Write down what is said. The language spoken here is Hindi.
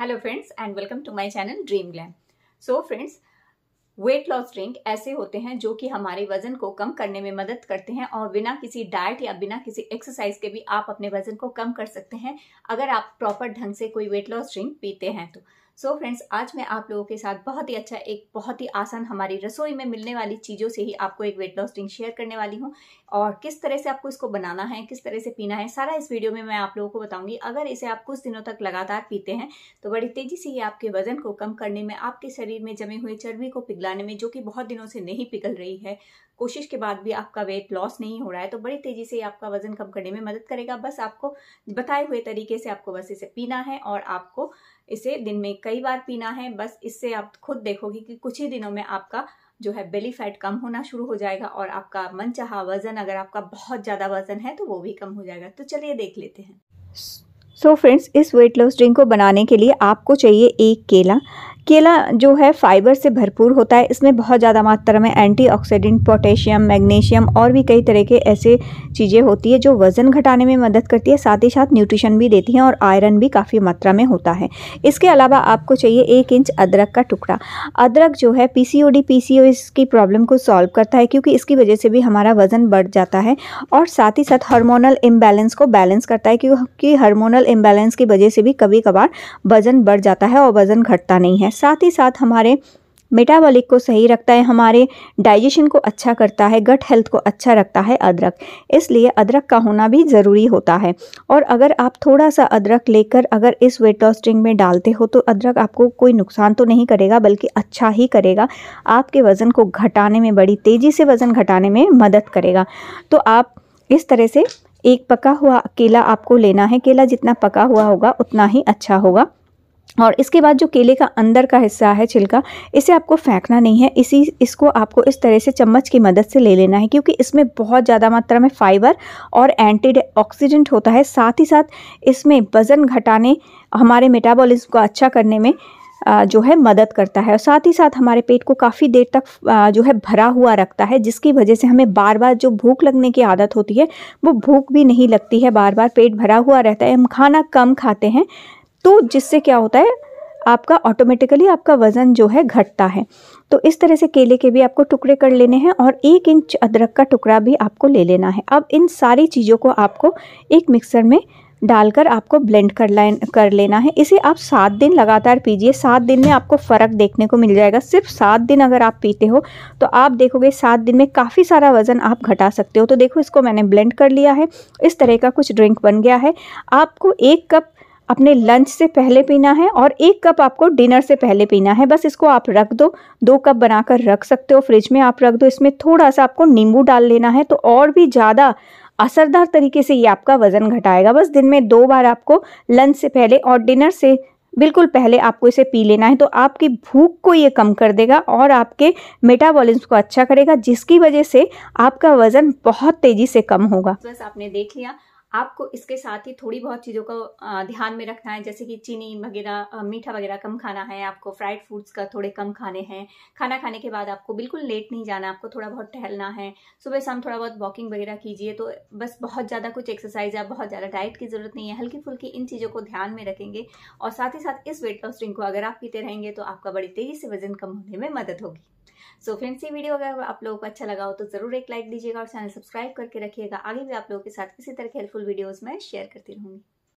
hello friends and welcome to my channel Dream Glam so friends weight loss drink ऐसे होते हैं जो कि हमारे वजन को कम करने में मदद करते हैं और बिना किसी डाइट या बिना किसी एक्सरसाइज के भी आप अपने वजन को कम कर सकते हैं अगर आप प्रॉपर ढंग से कोई वेट लॉस ड्रिंक पीते हैं तो सो so फ्रेंड्स आज मैं आप लोगों के साथ बहुत ही अच्छा एक बहुत ही आसान हमारी रसोई में मिलने वाली चीज़ों से ही आपको एक वेट लॉस ड्रिंक शेयर करने वाली हूँ और किस तरह से आपको इसको बनाना है किस तरह से पीना है सारा इस वीडियो में मैं आप लोगों को बताऊंगी अगर इसे आप कुछ दिनों तक लगातार पीते हैं तो बड़ी तेज़ी से ये आपके वजन को कम करने में आपके शरीर में जमे हुए चर्बी को पिघलाने में जो कि बहुत दिनों से नहीं पिघल रही है कोशिश के बाद भी आपका वेट लॉस नहीं हो रहा है तो बड़ी तेज़ी से आपका वजन कम करने में मदद करेगा बस आपको बताए हुए तरीके से आपको बस इसे पीना है और आपको इसे दिन में कई बार पीना है बस इससे आप खुद देखोगे कि कुछ ही दिनों में आपका जो है बेली फैट कम होना शुरू हो जाएगा और आपका मन चाह वजन अगर आपका बहुत ज़्यादा वजन है तो वो भी कम हो जाएगा तो चलिए देख लेते हैं सो so फ्रेंड्स इस वेट लॉस ड्रिंक को बनाने के लिए आपको चाहिए एक केला केला जो है फाइबर से भरपूर होता है इसमें बहुत ज़्यादा मात्रा में एंटीऑक्सीडेंट पोटेशियम मैग्नीशियम और भी कई तरह के ऐसे चीज़ें होती है जो वज़न घटाने में मदद करती है साथ ही साथ न्यूट्रिशन भी देती हैं और आयरन भी काफ़ी मात्रा में होता है इसके अलावा आपको चाहिए एक इंच अदरक का टुकड़ा अदरक जो है सी ओ की प्रॉब्लम को सॉल्व करता है क्योंकि इसकी वजह से भी हमारा वज़न बढ़ जाता है और साथ ही साथ हार्मोनल इम्बैलेंस को बैलेंस करता है क्योंकि हार्मोनल इम्बैलेंस की वजह से भी कभी कभार वज़न बढ़ जाता है और वज़न घटता नहीं है साथ ही साथ हमारे मेटाबॉलिक को सही रखता है हमारे डाइजेशन को अच्छा करता है गट हेल्थ को अच्छा रखता है अदरक इसलिए अदरक का होना भी ज़रूरी होता है और अगर आप थोड़ा सा अदरक लेकर अगर इस वेट लॉस ड्रिंक में डालते हो तो अदरक आपको कोई नुकसान तो नहीं करेगा बल्कि अच्छा ही करेगा आपके वज़न को घटाने में बड़ी तेज़ी से वज़न घटाने में मदद करेगा तो आप इस तरह से एक पका हुआ केला आपको लेना है केला जितना पका हुआ होगा उतना ही अच्छा होगा और इसके बाद जो केले का अंदर का हिस्सा है छिलका इसे आपको फेंकना नहीं है इसी इसको आपको इस तरह से चम्मच की मदद से ले लेना है क्योंकि इसमें बहुत ज़्यादा मात्रा में फाइबर और एंटी होता है साथ ही साथ इसमें वज़न घटाने हमारे मेटाबॉलिज्म को अच्छा करने में जो है मदद करता है और साथ ही साथ हमारे पेट को काफ़ी देर तक जो है भरा हुआ रखता है जिसकी वजह से हमें बार बार जो भूख लगने की आदत होती है वो भूख भी नहीं लगती है बार बार पेट भरा हुआ रहता है हम खाना कम खाते हैं तो जिससे क्या होता है आपका ऑटोमेटिकली आपका वज़न जो है घटता है तो इस तरह से केले के भी आपको टुकड़े कर लेने हैं और एक इंच अदरक का टुकड़ा भी आपको ले लेना है अब इन सारी चीज़ों को आपको एक मिक्सर में डालकर आपको ब्लेंड कर लाइन कर लेना है इसे आप सात दिन लगातार पीजिए सात दिन में आपको फ़र्क देखने को मिल जाएगा सिर्फ सात दिन अगर आप पीते हो तो आप देखोगे सात दिन में काफ़ी सारा वज़न आप घटा सकते हो तो देखो इसको मैंने ब्लेंड कर लिया है इस तरह का कुछ ड्रिंक बन गया है आपको एक कप अपने लंच से पहले पीना है और एक कप आपको डिनर से पहले पीना है बस इसको आप रख दो दो कप बनाकर रख सकते हो फ्रिज में आप रख दो इसमें थोड़ा सा आपको नींबू डाल लेना है तो और भी ज़्यादा असरदार तरीके से ये आपका वज़न घटाएगा बस दिन में दो बार आपको लंच से पहले और डिनर से बिल्कुल पहले आपको इसे पी लेना है तो आपकी भूख को ये कम कर देगा और आपके मेटाबॉलिज्म को अच्छा करेगा जिसकी वजह से आपका वज़न बहुत तेज़ी से कम होगा बस आपने देख लिया आपको इसके साथ ही थोड़ी बहुत चीज़ों को ध्यान में रखना है जैसे कि चीनी वगैरह मीठा वगैरह कम खाना है आपको फ्राइड फूड्स का थोड़े कम खाने हैं खाना खाने के बाद आपको बिल्कुल लेट नहीं जाना आपको थोड़ा बहुत टहलना है सुबह शाम थोड़ा बहुत वॉकिंग वगैरह कीजिए तो बस बहुत ज़्यादा कुछ एक्सरसाइज या बहुत ज़्यादा डाइट की ज़रूरत नहीं है हल्की फुल्की इन चीज़ों को ध्यान में रखेंगे और साथ ही साथ इस वेट लॉस ड्रिंक को अगर आप पीते रहेंगे तो आपका बड़ी तेज़ी से वजन कम होने में मदद होगी सो फ्रेंड्स ये वीडियो अगर आप लोगों को अच्छा लगा हो तो ज़रूर एक लाइक दीजिएगा और चैनल सब्सक्राइब करके रखिएगा आगे भी आप लोगों के साथ किसी तरह हेल्पफुल वीडियोज़ मैं शेयर करती रहूँगी